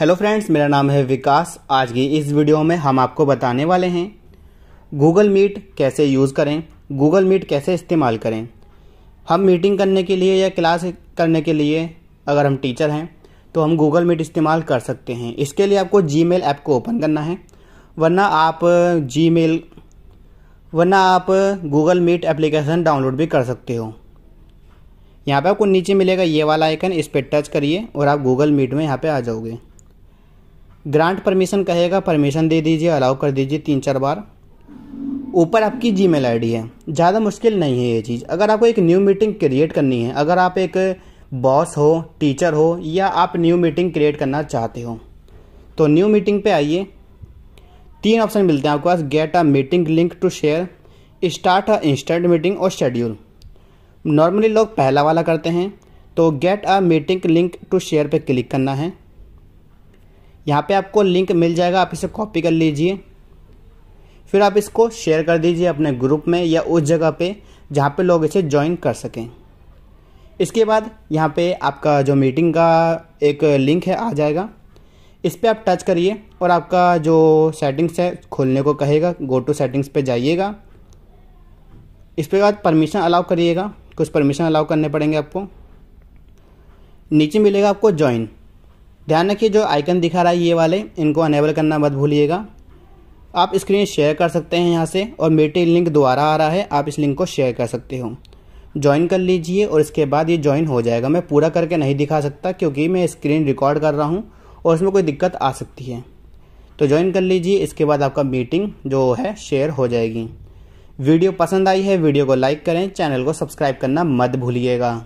hello friends मेरा नाम है विकास आज की इस वीडियो में हम आपको बताने वाले हैं गूगल मीट कैसे यूज़ करें गूगल मीट कैसे इस्तेमाल करें हम मीटिंग करने के लिए या क्लास करने के लिए अगर हम टीचर हैं तो हम गूगल मीट इस्तेमाल कर सकते हैं इसके लिए आपको जी मेल ऐप को ओपन करना है वरना आप जी मेल वरना आप गूगल मीट एप्लीकेशन डाउनलोड भी कर सकते हो यहाँ पे आपको नीचे मिलेगा ये वाला आइकन इस पर टच करिए और आप गूगल मीट में यहाँ पे आ जाओगे ग्रांट परमिशन कहेगा परमिशन दे दीजिए अलाउ कर दीजिए तीन चार बार ऊपर आपकी जी मेल है ज़्यादा मुश्किल नहीं है ये चीज़ अगर आपको एक न्यू मीटिंग क्रिएट करनी है अगर आप एक बॉस हो टीचर हो या आप न्यू मीटिंग क्रिएट करना चाहते हो तो न्यू मीटिंग पे आइए तीन ऑप्शन मिलते हैं आपके पास get a meeting link to share start a instant meeting और शेड्यूल नॉर्मली लोग पहला वाला करते हैं तो get a meeting link to share पे क्लिक करना है यहाँ पे आपको लिंक मिल जाएगा आप इसे कॉपी कर लीजिए फिर आप इसको शेयर कर दीजिए अपने ग्रुप में या उस जगह पे जहाँ पे लोग इसे ज्वाइन कर सकें इसके बाद यहाँ पे आपका जो मीटिंग का एक लिंक है आ जाएगा इस पर आप टच करिए और आपका जो सेटिंग्स है खोलने को कहेगा गो टू सेटिंग्स पे जाइएगा इस पर बाद परमिशन अलाउ करिएगा कुछ परमिशन अलाउ करने पड़ेंगे आपको नीचे मिलेगा आपको ज्वाइन ध्यान रखिए जो आइकन दिखा रहा है ये वाले इनको अनेबल करना मत भूलिएगा आप स्क्रीन शेयर कर सकते हैं यहाँ से और मेरी लिंक दोबारा आ रहा है आप इस लिंक को शेयर कर सकते हो ज्वाइन कर लीजिए और इसके बाद ये ज्वाइन हो जाएगा मैं पूरा करके नहीं दिखा सकता क्योंकि मैं स्क्रीन रिकॉर्ड कर रहा हूँ और इसमें कोई दिक्कत आ सकती है तो ज्वाइन कर लीजिए इसके बाद आपका मीटिंग जो है शेयर हो जाएगी वीडियो पसंद आई है वीडियो को लाइक करें चैनल को सब्सक्राइब करना मत भूलिएगा